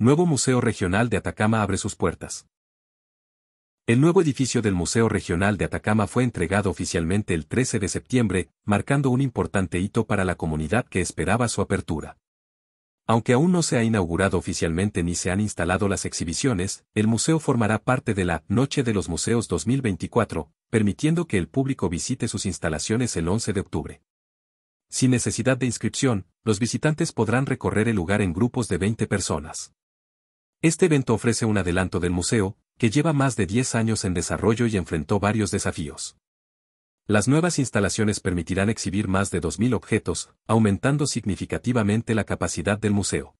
Nuevo Museo Regional de Atacama abre sus puertas. El nuevo edificio del Museo Regional de Atacama fue entregado oficialmente el 13 de septiembre, marcando un importante hito para la comunidad que esperaba su apertura. Aunque aún no se ha inaugurado oficialmente ni se han instalado las exhibiciones, el museo formará parte de la Noche de los Museos 2024, permitiendo que el público visite sus instalaciones el 11 de octubre. Sin necesidad de inscripción, los visitantes podrán recorrer el lugar en grupos de 20 personas. Este evento ofrece un adelanto del museo, que lleva más de 10 años en desarrollo y enfrentó varios desafíos. Las nuevas instalaciones permitirán exhibir más de 2.000 objetos, aumentando significativamente la capacidad del museo.